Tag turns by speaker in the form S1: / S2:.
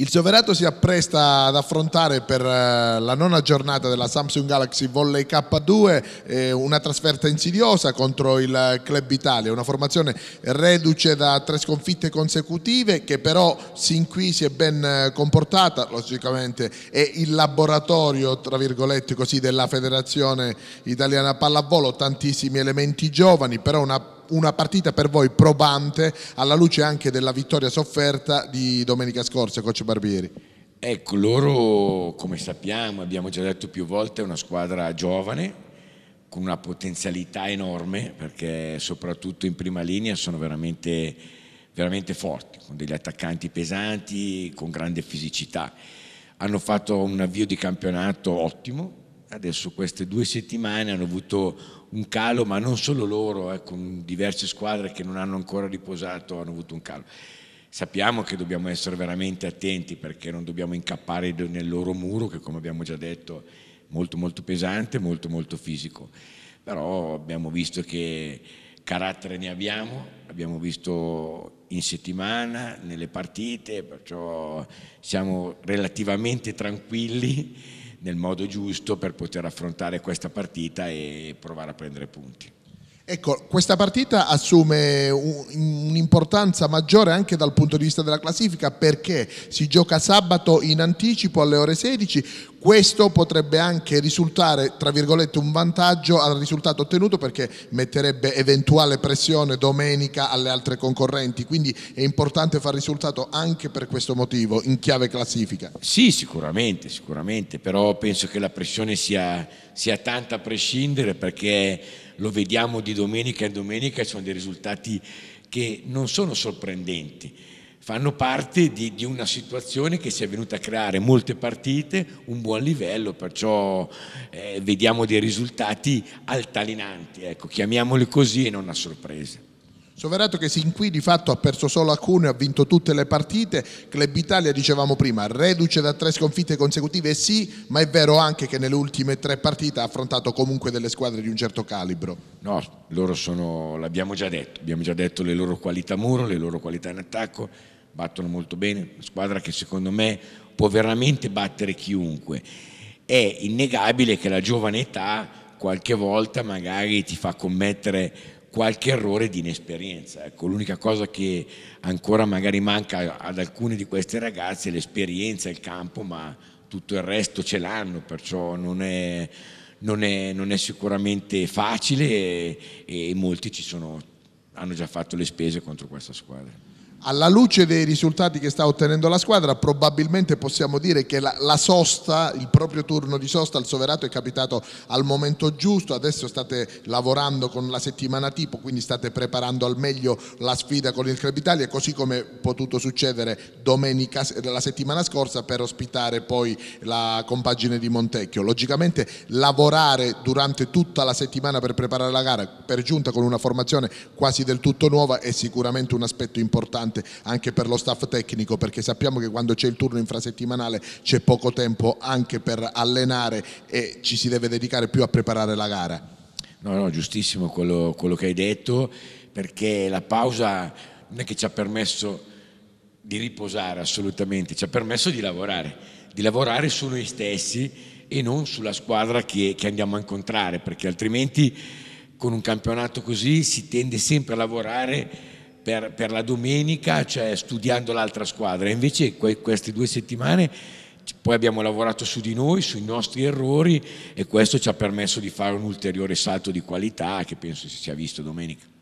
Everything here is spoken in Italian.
S1: Il Soverato si appresta ad affrontare per eh, la nona giornata della Samsung Galaxy Volley K2 eh, una trasferta insidiosa contro il Club Italia, una formazione reduce da tre sconfitte consecutive che però sin qui si è ben eh, comportata, logicamente è il laboratorio tra virgolette così della Federazione Italiana Pallavolo, tantissimi elementi giovani, però una una partita per voi probante alla luce anche della vittoria sofferta di domenica scorsa, coach Barbieri?
S2: Ecco, loro come sappiamo, abbiamo già detto più volte, è una squadra giovane con una potenzialità enorme perché soprattutto in prima linea sono veramente, veramente forti, con degli attaccanti pesanti, con grande fisicità. Hanno fatto un avvio di campionato ottimo, adesso queste due settimane hanno avuto un calo, ma non solo loro, eh, con diverse squadre che non hanno ancora riposato hanno avuto un calo. Sappiamo che dobbiamo essere veramente attenti perché non dobbiamo incappare nel loro muro che come abbiamo già detto è molto molto pesante, molto molto fisico. Però abbiamo visto che carattere ne abbiamo, abbiamo visto in settimana, nelle partite, perciò siamo relativamente tranquilli nel modo giusto per poter affrontare questa partita e provare a prendere punti.
S1: Ecco, questa partita assume un'importanza maggiore anche dal punto di vista della classifica perché si gioca sabato in anticipo alle ore 16 questo potrebbe anche risultare, tra virgolette, un vantaggio al risultato ottenuto perché metterebbe eventuale pressione domenica alle altre concorrenti, quindi è importante far risultato anche per questo motivo in chiave classifica. Sì,
S2: sicuramente, sicuramente, però penso che la pressione sia, sia tanta a prescindere perché lo vediamo di domenica in domenica, e sono dei risultati che non sono sorprendenti fanno parte di, di, una situazione che si è venuta a creare molte partite, un buon livello, perciò eh, vediamo dei risultati altalinanti, ecco, chiamiamoli così e non a sorpresa.
S1: Soverato che sin qui di fatto ha perso solo alcune, ha vinto tutte le partite, Club Italia dicevamo prima, reduce da tre sconfitte consecutive sì, ma è vero anche che nelle ultime tre partite ha affrontato comunque delle squadre di un certo calibro.
S2: No, loro sono, l'abbiamo già detto, abbiamo già detto le loro qualità muro, le loro qualità in attacco, battono molto bene, una squadra che secondo me può veramente battere chiunque. È innegabile che la giovane età qualche volta magari ti fa commettere qualche errore di inesperienza. Ecco, l'unica cosa che ancora magari manca ad alcune di queste ragazze è l'esperienza, il campo, ma tutto il resto ce l'hanno, perciò non è, non è, non è sicuramente facile e, e molti sono, hanno già fatto le spese contro questa squadra
S1: alla luce dei risultati che sta ottenendo la squadra, probabilmente possiamo dire che la, la, sosta, il proprio turno di sosta al Soverato è capitato al momento giusto, adesso state lavorando con la settimana tipo, quindi state preparando al meglio la sfida con il Club Italia, così come è potuto succedere domenica la settimana scorsa per ospitare poi la compagine di Montecchio. Logicamente lavorare durante tutta la settimana per preparare la gara, per giunta con una formazione quasi del tutto nuova, è sicuramente un aspetto importante importante anche per lo staff tecnico perché sappiamo che quando c'è il turno infrasettimanale c'è poco tempo anche per allenare e ci si deve dedicare più a preparare la gara.
S2: No, no, giustissimo quello, quello che hai detto perché la pausa non è che ci ha permesso di riposare assolutamente, ci ha permesso di lavorare, di lavorare su noi stessi e non sulla squadra che, che, andiamo a incontrare, perché altrimenti con un campionato così si tende sempre a lavorare per, per la domenica, cioè studiando l'altra squadra. Invece que, queste due settimane poi abbiamo lavorato su di noi, sui nostri errori e questo ci ha permesso di fare un ulteriore salto di qualità che penso si sia visto domenica.